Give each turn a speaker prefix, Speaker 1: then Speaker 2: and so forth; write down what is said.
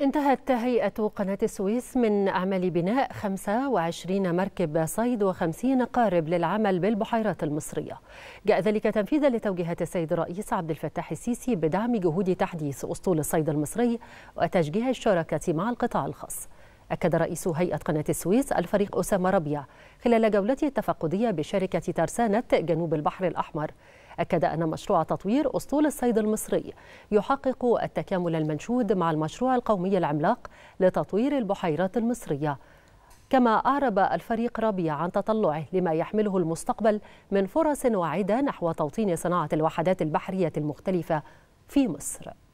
Speaker 1: انتهت هيئة قناة السويس من أعمال بناء 25 مركب صيد و50 قارب للعمل بالبحيرات المصرية جاء ذلك تنفيذا لتوجيهات السيد الرئيس عبد الفتاح السيسي بدعم جهود تحديث أسطول الصيد المصري وتشجيع الشراكة مع القطاع الخاص أكد رئيس هيئة قناة السويس الفريق أسامة ربيع خلال جولته التفقدية بشركة ترسانة جنوب البحر الأحمر أكد أن مشروع تطوير أسطول الصيد المصري يحقق التكامل المنشود مع المشروع القومي العملاق لتطوير البحيرات المصرية كما أعرب الفريق ربيع عن تطلعه لما يحمله المستقبل من فرص واعدة نحو توطين صناعة الوحدات البحرية المختلفة في مصر